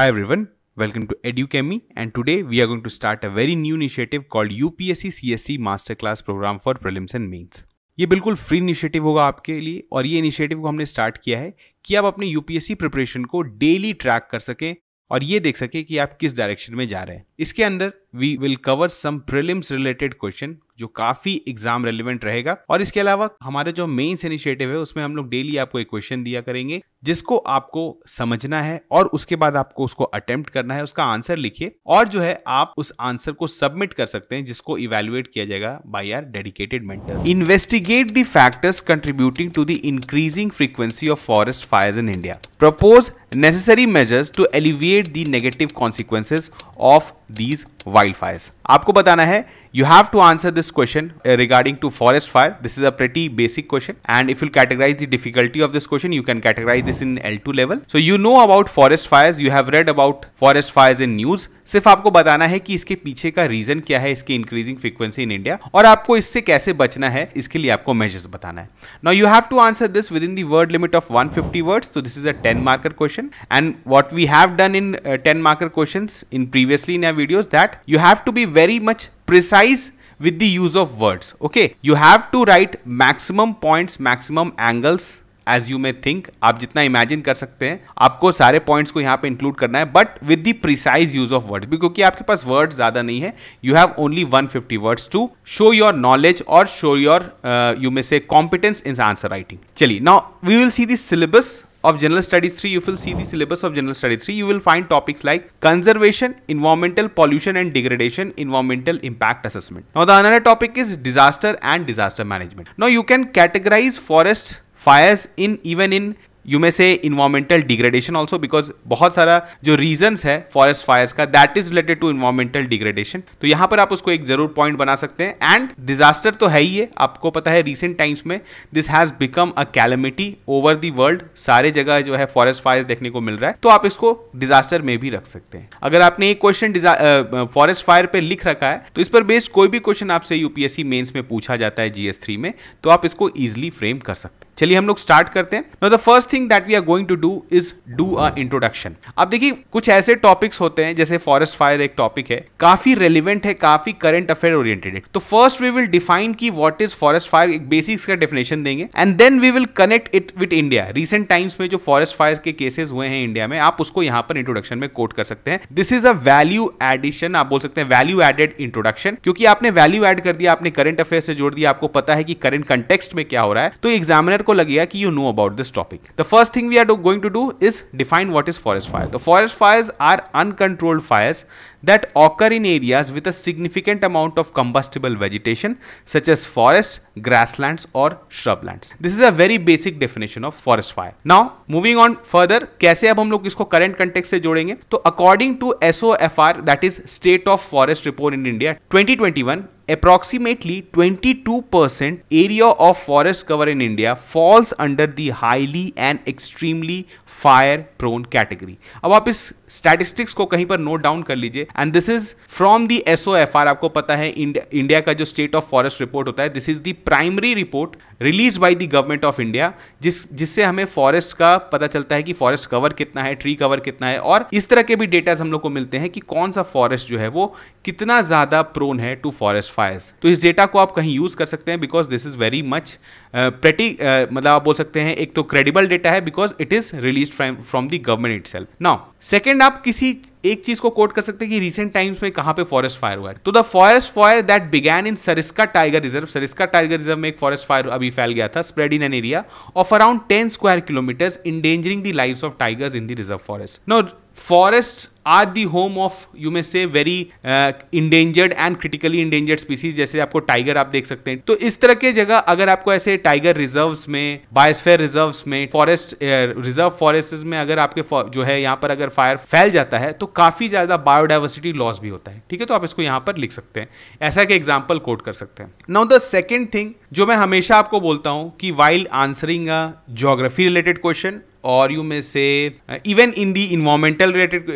Hi everyone, welcome to EduChemie and today we are going to start a very new initiative called UPSC CSC Masterclass Program for Prelims and Mains. ये बिल्कुल free initiative होगा आपके लिए और ये initiative को हमने start किया है कि आप अपने यूपीएससी प्रिपरेशन को डेली ट्रैक कर सकें और ये देख सकें कि आप किस डायरेक्शन में जा रहे हैं इसके अंदर we will cover some prelims related question जो काफी एग्जाम रेलिवेंट रहेगा और इसके अलावा हमारे जो मेन्स इनिशिएटिव है उसमें हम लोग डेली आपको एक क्वेश्चन दिया करेंगे जिसको आपको समझना है और उसके बाद आपको उसको अटेम्प्ट करना है उसका आंसर लिखिए और जो है आप उस आंसर को सबमिट कर सकते हैं जिसको इवेल्युएट किया जाएगा by our dedicated mentor investigate the factors contributing to the increasing frequency of forest fire in India propose necessary measures to alleviate the negative consequences of these wild fires आपको बताना है you have to answer this question regarding to forest fire this is a pretty basic question and if you categorize the difficulty of this question you can categorize this in L two level so you know about forest fires you have read about forest fires in news सिर्फ आपको बताना है कि इसके पीछे का reason क्या है इसके इंक्रीजिंग फ्रीक्वेंसी इन इंडिया और आपको इससे कैसे बचना है इसके लिए आपको मेजर्स बताना है now you have to answer this within the word limit of one fifty word तो this is a ten marker question and what we have done in ten marker question in previously in videos that you have to be very much precise with the use of words okay you have to write maximum points maximum angles as you may think आप जितना imagine कर सकते हैं आपको सारे points को यहां पे इंक्लूड करना है but with the precise use of words भी क्योंकि आपके पास वर्ड ज्यादा नहीं है you have only 150 words to show your knowledge और show your you may say competence in answer writing चलिए now we will see this syllabus of General Studies 3, you will see the syllabus of General Studies 3. You will find topics like conservation, environmental pollution and degradation, environmental impact assessment. Now the another topic is disaster and disaster management. Now you can categorize forests fires in even in you may say environmental degradation also because बहुत सारा जो reasons है forest fires का that is related to environmental degradation तो यहाँ पर आप उसको एक जरूर पॉइंट बना सकते हैं एंड डिजास्टर तो है ही है आपको पता है रिसेंट टाइम्स में this has become a calamity over the world सारे जगह जो है फॉरेस्ट फायर देखने को मिल रहा है तो आप इसको डिजास्टर में भी रख सकते हैं अगर आपने ये क्वेश्चन फॉरेस्ट फायर पर लिख रखा है तो इस पर बेस्ड कोई भी क्वेश्चन आपसे यूपीएससी मेन्स में पूछा जाता है जीएस थ्री में तो आप इसको ईजिली फ्रेम कर सकते हैं चलिए हम लोग स्टार्ट करते हैं no the first thing that we are going to do is do a introduction अब देखिए कुछ ऐसे टॉपिक्स होते हैं जैसे फॉरेस्ट फायर एक टॉपिक है काफी रेलिवेंट है काफी करंट अफेयर ओरिएंटेड है तो फर्स्ट वी विल डिफाइन की व्हाट इज फॉरेस्ट फायर एक बेसिक्स का डेफिनेशन देंगे and then we will connect it with India recent times में जो फॉरेस्ट फायर के केसेस हुए हैं इंडिया में आप उसको यहां पर इंट्रोडक्शन में कोट कर सकते हैं this is a value addition आप बोल सकते हैं वैल्यू एडेड इंट्रोडक्शन क्योंकि आपने वैल्यू एड कर दिया आपने करंट अफेयर से जोड़ दिया आपको पता है कि करंट कंटेक्स्ट में क्या हो रहा है तो एग्जामिनर को को लग कि you know about this topic the first thing we are going to do is define what is forest fire the forest fires are uncontrolled fires that occur in areas with a significant amount of combustible vegetation such as forest grassland और shrubland this is a very basic definition of forest fire now moving on further कैसे अब हम लोग इसको current contact से जोड़ेंगे तो according to S O F R that is state of forest report in India twenty twenty one approximately 22% area of forest cover in India falls under the highly and extremely fire prone category. अब आप इस statistics को कहीं पर note down कर लीजिए and this is from the S आपको पता है इंडिया का जो स्टेट ऑफ फॉरेस्ट रिपोर्ट होता है this is the primary report release by the government of India जिस जिससे हमें फॉरेस्ट का पता चलता है कि फॉरेस्ट कवर कितना है ट्री कवर कितना है और इस तरह के भी डेटा हम लोग को मिलते हैं कि कौन सा फॉरेस्ट जो है वो कितना ज्यादा प्रोन है टू फॉरेस्ट फायर्स तो इस डेटा को आप कहीं यूज़ कर सकते हैं because this is very much pretty मतलब आप बोल सकते हैं एक तो क्रेडिबल डेटा है because it is release from the government itself now second आप किसी एक चीज को कोट कर सकते हैं कि रिसेंट टाइम्स में कहां पे फॉरेस्ट फायर हुआ है तो the forest fire that began in Sariska tiger reserve Sariska tiger reserve में एक फॉरेस्ट फायर अभी फैल गया था spread in an area of around ten square kilometer endangering the life of tigers in the reserve forest no forest are the home of you may say very endangered and critically endangered species जैसे आपको tiger आप देख सकते हैं तो इस तरह के जगह अगर आपको ऐसे टाइगर रिजर्व में बायोस्फेयर रिजर्व में फॉरेस्ट रिजर्व फॉरेस्ट में अगर आपके जो है यहाँ पर अगर फायर फैल जाता है तो काफी ज्यादा बायोडाइवर्सिटी लॉस भी होता है ठीक है तो आप इसको यहाँ पर लिख सकते हैं ऐसा के एग्जाम्पल कोट कर सकते हैं नाउ द सेकेंड थिंग जो मैं हमेशा आपको बोलता हूँ कि while answering geography related question और you may say even in the environmental related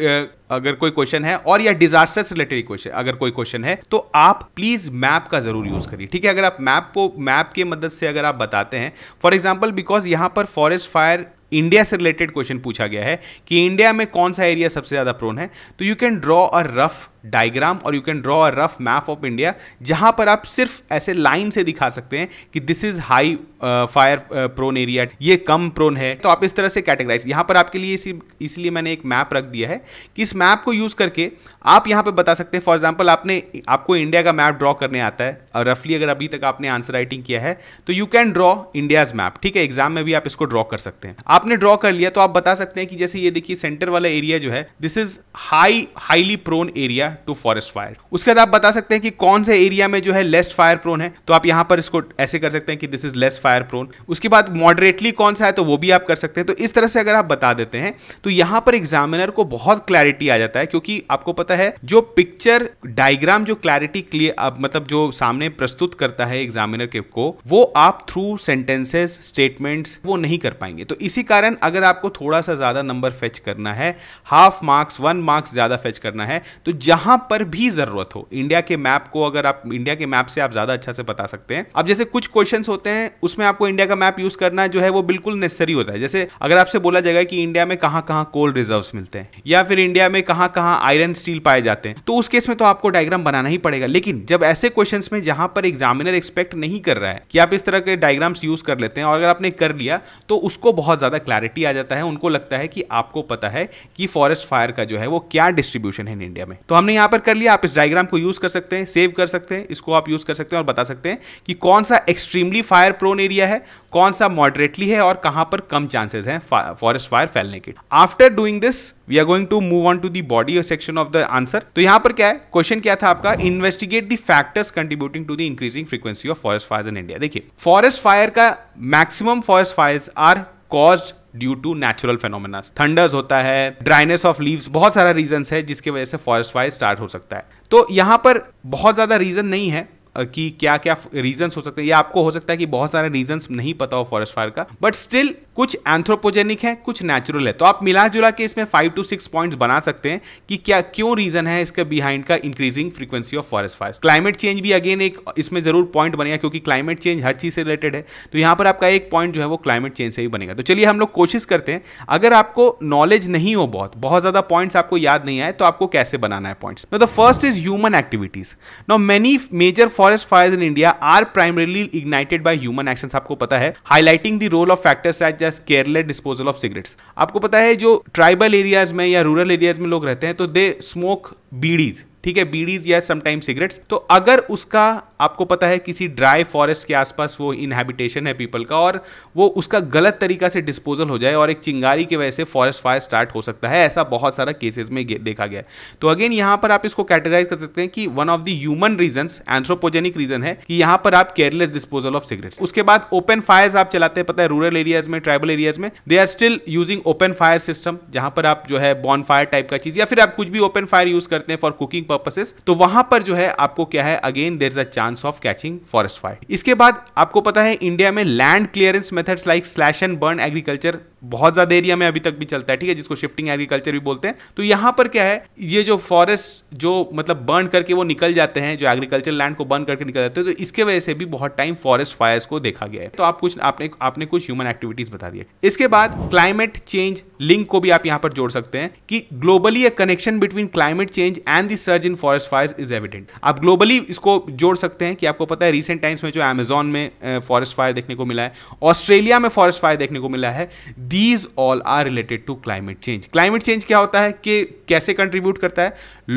अगर कोई क्वेश्चन है और या डिजास्टर्स रिलेटेड क्वेश्चन अगर कोई क्वेश्चन है तो आप प्लीज मैप का जरूर यूज करिए ठीक है अगर आप मैप को मैप के मदद से अगर आप बताते हैं फॉर एग्जाम्पल बिकॉज यहां पर फॉरेस्ट फायर इंडिया से रिलेटेड क्वेश्चन पूछा गया है कि इंडिया में कौन सा एरिया सबसे ज़्यादा प्रोन है तो you can draw a rough diagram और you can draw a rough map of India जहां पर आप सिर्फ ऐसे लाइन से दिखा सकते हैं कि this is high fire prone area ये कम प्रोन है तो आप इस तरह से कैटेगराइज यहां पर आपके लिए इसलिए मैंने एक मैप रख दिया है कि इस मैप को यूज़ करके आप यहां पर बता सकते हैं फॉर एग्जाम्पल आपने आपको इंडिया का मैप ड्रॉ करने आता है और रफली अगर अभी तक आपने आंसर राइटिंग किया है तो you can draw India's map ठीक है एग्जाम में भी आप इसको ड्रॉ कर सकते हैं आपने ड्रॉ कर लिया तो आप बता सकते हैं कि जैसे ये देखिए सेंटर वाला एरिया जो है this is high highly prone area to forest fire उसके बाद आप बता सकते हैं कि कौन से एरिया में जो है लेस फायर प्रोन है तो आप यहां पर इसको ऐसे कर सकते हैं कि this is less fire prone उसके बाद मॉडरेटली कौन सा है तो वो भी आप कर सकते हैं तो इस तरह से अगर आप बता देते हैं तो यहां पर एग्जामिनर को बहुत क्लैरिटी आ जाता है क्योंकि आपको पता है जो पिक्चर डायग्राम जो क्लैरिटी क्लियर मतलब जो सामने प्रस्तुत करता है एग्जामिनर के को वो आप थ्रू सेंटेंसेस स्टेटमेंट वो नहीं कर पाएंगे तो इसी कारण अगर आपको थोड़ा सा ज्यादा नंबर फेच करना है हाफ मार्क्स वन मार्क्स ज्यादा फेच करना है तो जहां जहां पर भी जरूरत हो इंडिया के मैप को अगर आप इंडिया के मैप से आप ज्यादा अच्छा से बता सकते हैं अब जैसे कुछ क्वेश्चन होते हैं उसमें आपको इंडिया का मैप यूज करना जो है वो बिल्कुल नेसेसरी होता है जैसे अगर आपसे बोला जाएगा कि इंडिया में कहां कहां कोल रिजर्व मिलते हैं या फिर इंडिया में कहां कहां आयरन स्टील पाए जाते हैं तो उस केस में तो आपको डायग्राम बनाना ही पड़ेगा लेकिन जब ऐसे क्वेश्चन में जहां पर एग्जामिनर एक्सपेक्ट नहीं कर रहा है कि आप इस तरह के डायग्राम्स यूज कर लेते हैं और अगर आपने कर लिया तो उसको बहुत ज्यादा क्लैरिटी आ जाता है उनको लगता है कि आपको पता है कि फॉरेस्ट फायर का जो है वो क्या डिस्ट्रीब्यूशन है इंडिया में तो हमने यहां पर कर लिया आप इस डायग्राम को यूज़ कर सकते हैं सेव कर सकते हैं इसको आप यूज़ कर सकते हैं और बता सकते हैं कि कौन सा एक्सट्रीमली फायर प्रोन एरिया है कौन सा मॉडरेटली है और कहां पर कम चांसेस हैं फॉरेस्ट फायर फैलने के after doing this we are going to move on to the body section of the answer तो यहां पर क्या है क्वेश्चन क्या था आपका investigate the factors contributing to the increasing frequency of forest fire in India देखिए फॉरेस्ट फायर का maximum forest fire are caused due to natural phenomena thunders होता है ड्राइनेस ऑफ लीव्स बहुत सारा रीजन है जिसकी वजह से फॉरेस्ट फायर स्टार्ट हो सकता है तो यहां पर बहुत ज़्यादा रीजन नहीं है कि क्या क्या रीजंस हो सकते हैं या आपको हो सकता है कि बहुत सारे रीजंस नहीं पता हो फॉरेस्ट फायर का बट स्टिल कुछ एंथ्रोपोजेनिक है कुछ नेचुरल है तो आप मिला जुला के इसमें फाइव टू सिक्स पॉइंट्स बना सकते हैं कि क्या क्यों रीजन है इसके बिहाइंड का increasing frequency of forest fire climate change भी अगेन एक इसमें जरूर पॉइंट बनेगा क्योंकि क्लाइमेट चेंज हर चीज से रिलेटेड है तो यहाँ पर आपका एक पॉइंट जो है वो क्लाइमेट चेंज से ही बनेगा तो चलिए हम लोग कोशिश करते हैं अगर आपको नॉलेज नहीं हो बहुत बहुत ज्यादा पॉइंट्स आपको याद नहीं आए तो आपको कैसे बनाना है points the first is human activities no many major forest fire in India are primarily ignited by human action आपको पता है highlighting the role of factors at just careless disposal of cigarettes आपको पता है जो ट्राइबल एरियाज में या rural areas में लोग रहते हैं तो दे स्मोक बीड़ीज ठीक है बीड़ीज या समटाइम सिगरेट्स तो अगर उसका आपको पता है किसी ड्राई फॉरेस्ट के आसपास वो इनहेबिटेशन है पीपल का और वो उसका गलत तरीका से डिस्पोजल हो जाए और एक चिंगारी की वजह से फॉरेस्ट फायर स्टार्ट हो सकता है ऐसा बहुत सारा केसेस में देखा गया तो अगेन यहां पर आप इसको कैटेगराइज कर सकते हैं कि one of the human reason anthropogenic reason है कि यहाँ पर आप केयरलेस डिस्पोजल ऑफ सिगरेट्स उसके बाद ओपन फायर आप चलाते हैं पता है रूरल एरियाज में ट्राइबल एरियाज में they are still using open fire system जहां पर आप जो है बॉन फायर टाइप का चीज या फिर आप कुछ भी ओपन फायर यूज करते रखते हैं फॉर कुकिंग पर्पसेस तो वहां पर जो है आपको क्या है again there is a chance of catching forest fire इसके बाद आपको पता है इंडिया में land clearance methods like slash and burn agriculture बहुत ज़्यादा एरिया में अभी तक भी चलता है ठीक है जिसको शिफ्टिंग एग्रीकल्चर भी बोलते हैं तो यहां पर क्या है ये जो फॉरेस्ट जो मतलब बर्न करके वो निकल जाते हैं जो एग्रीकल्चर लैंड को बर्न करके निकल जाते हैं तो इसके वजह से भी बहुत टाइम फॉरेस्ट फायर्स को देखा गया है तो आप कुछ आपने आपने कुछ ह्यूमन एक्टिविटीज़ बता दिए इसके बाद क्लाइमेट चेंज लिंक को भी आप यहां पर जोड़ सकते हैं कि globally a connection between climate change and the surge in forest fires is evident आप ग्लोबली इसको जोड़ सकते हैं कि आपको पता है रिसेंट टाइम्स में जो अमेजोन में फॉरेस्ट फायर देखने को मिला है ऑस्ट्रेलिया में फॉरेस्ट फायर देखने को मिला है these all are related to climate change climate change क्या होता है कि कैसे कंट्रीब्यूट करता है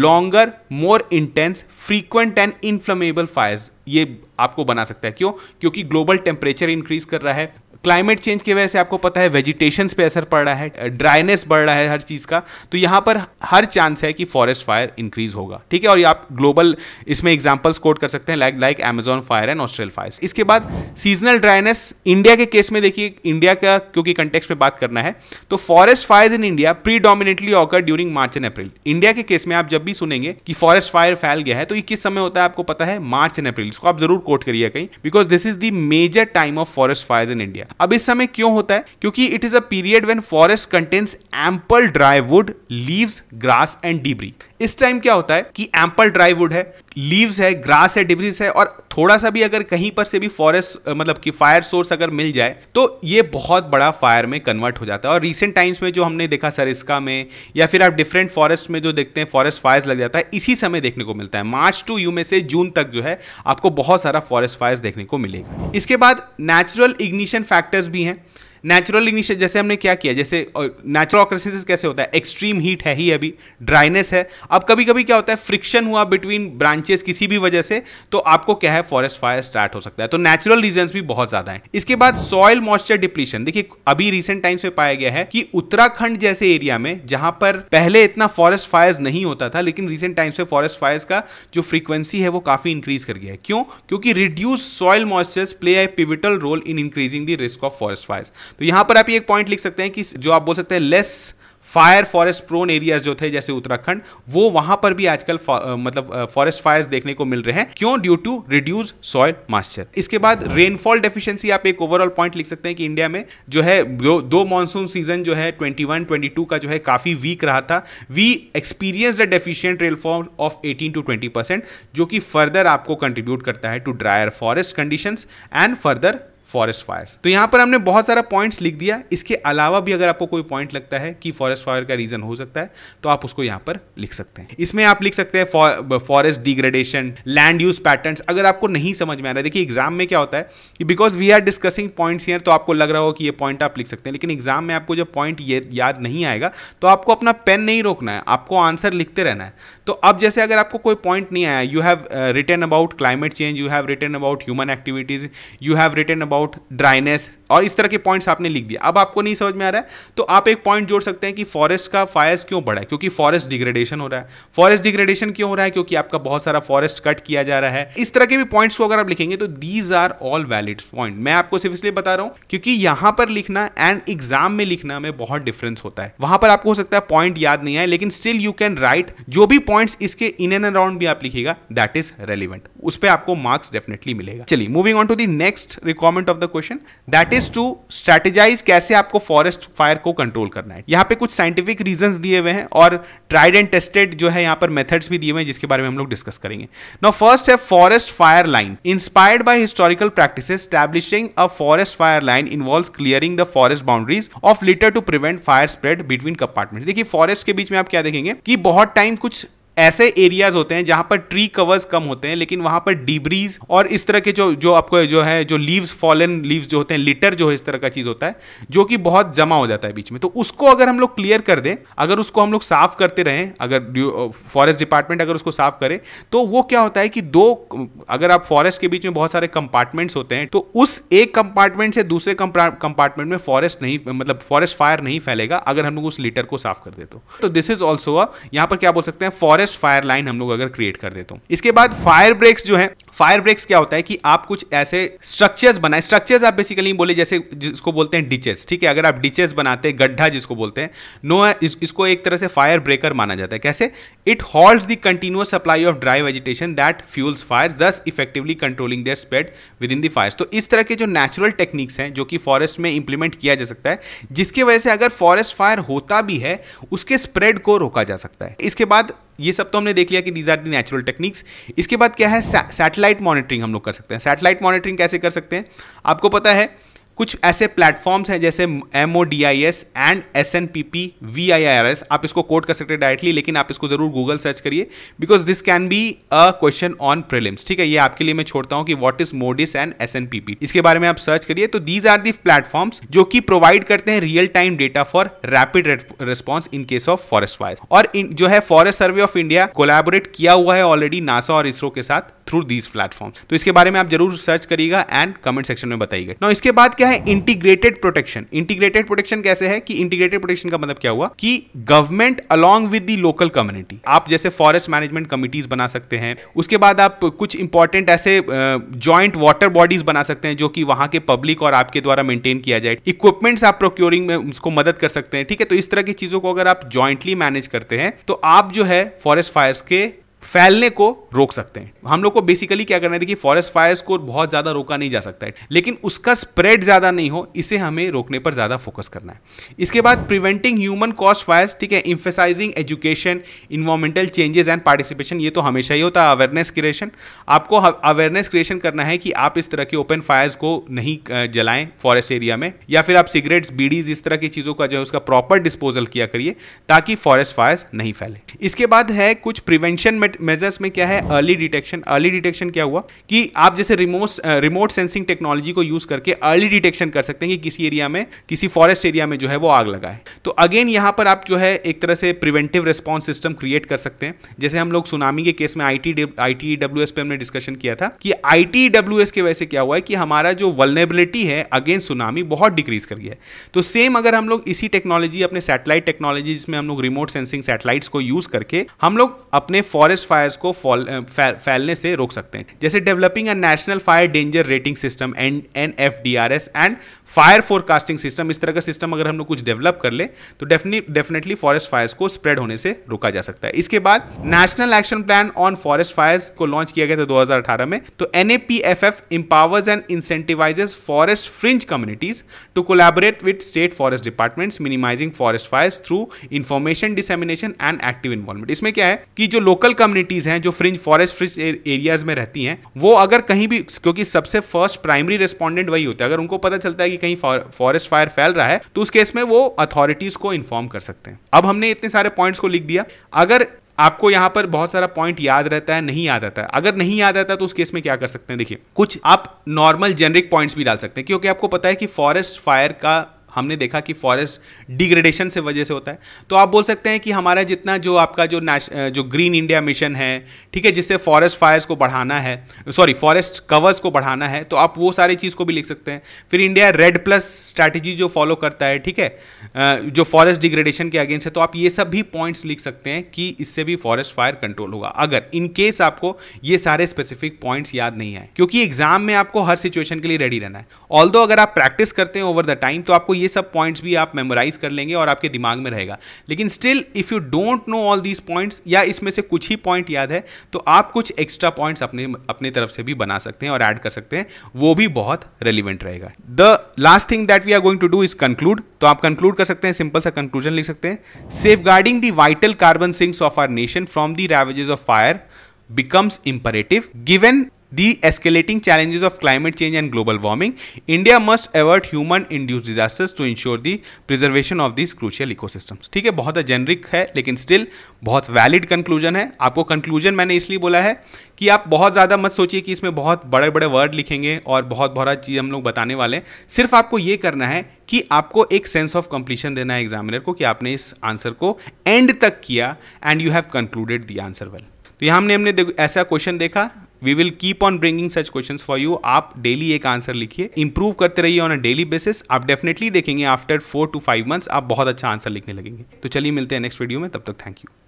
longer more intense frequent and inflammable fires ये आपको बना सकता है क्यों क्योंकि ग्लोबल टेम्परेचर इंक्रीज कर रहा है क्लाइमेट चेंज की वजह से आपको पता है वेजिटेशन पे असर पड़ रहा है ड्राइनेस बढ़ रहा है हर चीज़ का तो यहाँ पर हर चांस है कि फॉरेस्ट फायर इंक्रीज होगा ठीक है और आप ग्लोबल इसमें एग्जाम्पल्स कोट कर सकते हैं like like Amazon fire and Australia fire इसके बाद सीजनल ड्राइनेस इंडिया के केस में देखिए इंडिया का क्योंकि कंटेक्स में बात करना है तो forest fire in India predominantly occur during March and April India के केस में आप जब भी सुनेंगे कि फॉरेस्ट फायर फैल गया है तो ये किस समय होता है आपको पता है मार्च एंड अप्रैल इसको आप जरूर कोट करिए कहीं because this is the major time of forest fire in India अब इस समय क्यों होता है क्योंकि it is a period when forest contains ample dry wood leaves grass and debris इस टाइम क्या होता है कि एम्पल ड्राई वुड है लीव्स है ग्रास है डिब्रिस है और थोड़ा सा भी अगर कहीं पर से भी फॉरेस्ट मतलब कि फायर सोर्स अगर मिल जाए तो ये बहुत बड़ा फायर में कन्वर्ट हो जाता है और रिसेंट टाइम्स में जो हमने देखा सरिस्का में या फिर आप डिफरेंट फॉरेस्ट में जो देखते हैं फॉरेस्ट फायर्स लग जाता है इसी समय देखने को मिलता है मार्च टू यू में से जून तक जो है आपको बहुत सारा फॉरेस्ट फायर्स देखने को मिलेगा इसके बाद नेचुरल इग्निशन फैक्टर्स भी हैं नेचुरल इनिशिएट जैसे हमने क्या किया जैसे नेचुरल ऑक्रेसिस कैसे होता है एक्सट्रीम हीट है ही अभी ड्राइनेस है अब कभी कभी क्या होता है फ्रिक्शन हुआ बिटवीन ब्रांचेस किसी भी वजह से तो आपको क्या है फॉरेस्ट फायर स्टार्ट हो सकता है तो नेचुरल रीजन भी बहुत ज्यादा है इसके बाद सॉयल मॉइस्चर डिप्लीशन देखिए अभी रिसेंट टाइम्स में पाया गया है कि उत्तराखंड जैसे एरिया में जहां पर पहले इतना फॉरेस्ट फायर नहीं होता था लेकिन रिसेंट टाइम्स में फॉरेस्ट फायर का जो फ्रीक्वेंसी है वो काफी इंक्रीज कर गया है क्यों क्योंकि reduce soil moistures play a pivotal role in increasing the risk of forest fire तो यहां पर आप एक पॉइंट लिख सकते हैं कि जो आप बोल सकते हैं less fire forest prone areas जो थे जैसे उत्तराखंड वो वहां पर भी आजकल मतलब फॉरेस्ट फायर्स देखने को मिल रहे हैं क्यों due to reduce soil moisture इसके बाद रेनफॉल डेफिशिएंसी आप एक ओवरऑल पॉइंट लिख सकते हैं कि इंडिया में जो है दो, दो मानसून सीजन जो है 21 22 का जो है काफी वीक रहा था we experience the deficient rainfall of 18 to 20 percent जो कि फर्दर आपको कंट्रीब्यूट करता है to drier forest condition and further forest fires तो यहाँ पर हमने बहुत सारा पॉइंट्स लिख दिया इसके अलावा भी अगर आपको कोई पॉइंट लगता है कि फॉरेस्ट फायर का रीज़न हो सकता है तो आप उसको यहाँ पर लिख सकते हैं इसमें आप लिख सकते हैं forest degradation land use pattern अगर आपको नहीं समझ में आ रहा है देखिए एग्जाम में क्या होता है कि because we are discussing points here तो आपको लग रहा हो कि ये पॉइंट आप लिख सकते हैं लेकिन एग्जाम में आपको जब पॉइंट ये याद नहीं आएगा तो आपको अपना पेन नहीं रोकना है आपको आंसर लिखते रहना है तो अब जैसे अगर आपको कोई पॉइंट नहीं आया you have written about climate change you have written about human activities you have written about about dryness और इस तरह के पॉइंट्स आपने लिख दिया अब आपको नहीं समझ में आ रहा है तो आप एक पॉइंट जोड़ सकते हैं कि फॉरेस्ट का फायर्स क्यों बढ़ा है क्योंकि फॉरेस्ट डिग्रेडेशन हो रहा है फॉरेस्ट डिग्रेडेशन क्यों हो रहा है क्योंकि आपका बहुत सारा फॉरेस्ट कट किया जा रहा है इस तरह के भी पॉइंट्स को अगर आप लिखेंगे तो these are all valid point मैं आपको सिर्फ इसलिए बता रहा हूं क्योंकि यहां पर लिखना एंड एग्जाम में लिखना में बहुत डिफरेंस होता है वहां पर आपको हो सकता है पॉइंट याद नहीं आए लेकिन स्टिल यू कैन राइट जो भी पॉइंट्स इसके इन एंड अराउंड भी आप लिखेगा दैट इज रेलिवेंट उस पर आपको मार्क्स डेफिनेटली मिलेगा चलिए moving on to the next requirement of the question that is is to strategize कैसे आपको फॉरेस्ट फायर को कंट्रोल करना है यहाँ पे कुछ साइंटिफिक रीजन दिए हुए हैं और ट्राइड एंड टेस्टेड जो है यहाँ पर मेथड्स भी दिए हुए हैं जिसके बारे में हम लोग डिस्कस करेंगे नो फर्स्ट है forest fire line inspired by historical practice establishing a forest fire line involve clearing the forest boundaries of litter to prevent fire spread between compartment देखिए फॉरेस्ट के बीच में आप क्या देखेंगे कि बहुत टाइम कुछ ऐसे एरियाज होते हैं जहां पर ट्री कवर्स कम होते हैं लेकिन वहां पर डिब्रीज और इस तरह के जो जो आपको जो है जो लीव्स फॉलन लीव्स जो होते हैं लिटर जो है इस तरह का चीज होता है जो कि बहुत जमा हो जाता है बीच में तो उसको अगर हम लोग क्लियर कर दें अगर उसको हम लोग साफ करते रहें अगर फॉरेस्ट डिपार्टमेंट अगर उसको साफ करे तो वो क्या होता है कि दो अगर आप फॉरेस्ट के बीच में बहुत सारे कंपार्टमेंट्स होते हैं तो उस एक कंपार्टमेंट से दूसरे कंपार्टमेंट में फॉरेस्ट नहीं मतलब फॉरेस्ट फायर नहीं फैलेगा अगर हम लोग उस लीटर को साफ कर दे तो दिस इज ऑल्सो यहां पर क्या बोल सकते हैं फॉरेस्ट फर्स्ट फायर लाइन हम लोग अगर क्रिएट कर देते हैं इसके बाद फायर ब्रेक्स जो है फायर ब्रेक्स क्या होता है कि आप कुछ ऐसे स्ट्रक्चर्स बनाए स्ट्रक्चर्स आप बेसिकली बोले जैसे जिसको बोलते हैं डिचेस ठीक है अगर आप डिचेस बनाते हैं गड्ढा जिसको बोलते हैं नो इस, इसको एक तरह से फायर ब्रेकर माना जाता है कैसे it halts the continuous supply of dry vegetation that fuels fire thus effectively controlling their spread within the fire तो इस तरह के जो नेचुरल टेक्निक्स हैं जो कि फॉरेस्ट में इंप्लीमेंट किया जा सकता है जिसकी वजह से अगर फॉरेस्ट फायर होता भी है उसके स्प्रेड को रोका जा सकता है इसके बाद ये सब तो हमने देख लिया कि these are the natural techniques इसके बाद क्या है सैटेलाइट सैटेलाइट मॉनिटरिंग हम लोग कर सकते हैं सैटेलाइट मॉनिटरिंग कैसे कर सकते हैं आपको पता है कुछ ऐसे प्लेटफॉर्म्स हैं जैसे M O D I S and S N P P V I I R S आप इसको कोट कर सकते हैं डायरेक्टली लेकिन आप इसको जरूर गूगल सर्च करिए because this can be a question on prelims ठीक है ये आपके लिए मैं छोड़ता हूँ कि what is MODIS and S N P P इसके बारे में आप सर्च करिए तो दीज आर दी प्लेटफॉर्म्स जो कि प्रोवाइड करते हैं real time data for rapid response in case of forest fire और इन, जो है forest survey of India collaborate किया हुआ है ऑलरेडी नासा और इसरो के साथ थ्रू दीज प्लेटफॉर्म तो इसके बारे में आप जरूर सर्च करिएगा एंड कमेंट सेक्शन में बताइएगा इसके बाद क्या क्या है इंटीग्रेटेड प्रोटेक्शन इंटीग्रेटेड प्रोटेक्शन कैसे है कि इंटीग्रेटेड प्रोटेक्शन का मतलब क्या हुआ कि government along with the local community आप जैसे फॉरेस्ट मैनेजमेंट कमिटीज बना सकते हैं उसके बाद आप कुछ इंपॉर्टेंट ऐसे ज्वाइंट वाटर बॉडीज बना सकते हैं जो कि वहां के पब्लिक और आपके द्वारा मेंटेन किया जाए इक्विपमेंट्स आप प्रोक्योरिंग में उसको मदद कर सकते हैं ठीक है तो इस तरह की चीजों को अगर आप ज्वाइंटली मैनेज करते हैं तो आप जो है फॉरेस्ट फायर्स के फैलने को रोक सकते हैं हम लोग को बेसिकली क्या करना है देखिए फॉरेस्ट फायर्स को बहुत ज़्यादा रोका नहीं जा सकता है लेकिन उसका स्प्रेड ज़्यादा नहीं हो इसे हमें रोकने पर ज़्यादा फोकस करना है इसके बाद प्रिवेंटिंग ह्यूमन कॉस्ट फायर्स ठीक है emphasising education environmental changes and participation ये तो हमेशा ही होता है अवेयरनेस क्रिएशन आपको अवेयरनेस क्रिएशन करना है कि आप इस तरह के ओपन फायर्स को नहीं जलाएं फॉरेस्ट एरिया में या फिर आप सिगरेट्स बीडीज इस तरह की चीज़ों का जो है उसका प्रॉपर डिस्पोजल किया करिए ताकि फॉरेस्ट फायर्स नहीं फैले इसके बाद है कुछ प्रिवेंशन में मेजर्स में क्या है अर्ली डिटेक्शन अर्ली डिटेक्शन क्या हुआ कि आप जैसे रिमोट रिमोट सेंसिंग टेक्नोलॉजी को यूज करके अर्ली डिटेक्शन कर सकते हैं कि किसी एरिया में किसी फॉरेस्ट एरिया में जो है वो आग लगा है तो अगेन यहां पर आप जो है एक तरह से प्रिवेंटिव रिस्पॉन्स सिस्टम क्रिएट कर सकते हैं जैसे हम लोग सुनामी के केस में आई टी डब्ल्यू पे हमने डिस्कशन किया था कि आई टी डब्ल्यू के वजह से क्या हुआ है कि हमारा जो वलनेबिलिटी है अगेन सुनामी बहुत डिक्रीज कर गया है तो सेम अगर हम लोग इसी टेक्नोलॉजी अपने सैटेलाइट टेक्नोलॉजी जिसमें हम लोग रिमोट सेंसिंग सैटेलाइट्स को यूज करके हम लोग अपने फॉरेस्ट फायर्स को फॉल uh, फैलने से रोक सकते हैं जैसे developing a national fire danger rating system and N F D R S and fire forecasting system इस तरह का सिस्टम अगर हम लोग कुछ डेवलप कर ले तो डेफिनेटली फॉरेस्ट फायर्स को स्प्रेड होने से रोका जा सकता है इसके बाद national action plan on forest fires को लॉन्च किया गया था 2018 में तो an empowers and incentivises forest fringe communities to collaborate with state forest departments minimising forest fires through information dissemination and active involvement इसमें क्या है कि जो लोकल कम्युनिटीज हैं जो फ्रिंज फॉरेस्ट फ्रिज एरियाज में रहती हैं वो अगर कहीं भी क्योंकि सबसे फर्स्ट प्राइमरी रेस्पॉन्डेंट वही होता है अगर उनको पता चलता है कि कि कहीं फॉरेस्ट फायर फैल रहा है तो उस केस में वो अथॉरिटीज को इन्फॉर्म कर सकते हैं अब हमने इतने सारे पॉइंट्स को लिख दिया अगर आपको यहाँ पर बहुत सारा पॉइंट याद रहता है नहीं याद आता है अगर नहीं याद आता है तो उस केस में क्या कर सकते हैं देखिए कुछ आप नॉर्मल जेनरिक पॉइंट्स भी डाल सकते हैं क्योंकि आपको पता है कि फॉरेस्ट फायर का हमने देखा कि फॉरेस्ट डिग्रेडेशन से वजह से होता है तो आप बोल सकते हैं कि हमारा जितना जो आपका जो जो ग्रीन इंडिया मिशन है ठीक है जिससे फॉरेस्ट फायर्स को बढ़ाना है सॉरी फॉरेस्ट कवर्स को बढ़ाना है तो आप वो सारी चीज़ को भी लिख सकते हैं फिर इंडिया रेड प्लस स्ट्रैटेजी जो फॉलो करता है ठीक है जो फॉरेस्ट डिग्रेडेशन के अगेंस्ट है तो आप ये सब भी पॉइंट्स लिख सकते हैं कि इससे भी फॉरेस्ट फायर कंट्रोल होगा अगर इन केस आपको ये सारे स्पेसिफिक पॉइंट्स याद नहीं आए क्योंकि एग्जाम में आपको हर सिचुएशन के लिए रेडी रहना है ऑल अगर आप प्रैक्टिस करते हैं ओवर द टाइम तो आपको ये सब पॉइंट्स भी आप मेमोराइज कर लेंगे और आपके दिमाग में रहेगा लेकिन still if you don't know all these points या इसमें से कुछ ही पॉइंट याद है तो आप कुछ एक्स्ट्रा पॉइंट्स अपने अपने तरफ से भी बना सकते हैं और ऐड कर सकते हैं वो भी बहुत रेलिवेंट रहेगा the last thing that we are going to do is conclude तो आप कंक्लूड कर सकते हैं सिंपल सा कंक्लूजन लिख सकते हैं safeguarding the vital carbon sinks of our nation from the ravages of fire becomes imperative given the escalating challenges of climate change and global warming, India must avert human-induced disasters to ensure the preservation of these crucial ecosystems. ठीक है बहुत generic है लेकिन still बहुत valid conclusion है आपको conclusion मैंने इसलिए बोला है कि आप बहुत ज़्यादा मत सोचिए कि इसमें बहुत बड़े बड़े वर्ड लिखेंगे और बहुत बहुत चीज़ हम लोग बताने वाले हैं सिर्फ आपको ये करना है कि आपको एक सेंस ऑफ कंप्लीशन देना है एग्जामिनर को कि आपने इस आंसर को एंड तक किया and you have concluded the answer well तो यहाँ हमने हमने ऐसा क्वेश्चन देखा we will keep on bringing such questions for you आप डेली एक आंसर लिखिए इंप्रूव करते रहिए ऑन अ डेली बेसिस आप डेफिनेटली देखेंगे after four to five months आप बहुत अच्छा आंसर लिखने लगेंगे तो चलिए मिलते हैं नेक्स्ट वीडियो में तब तक थैंक यू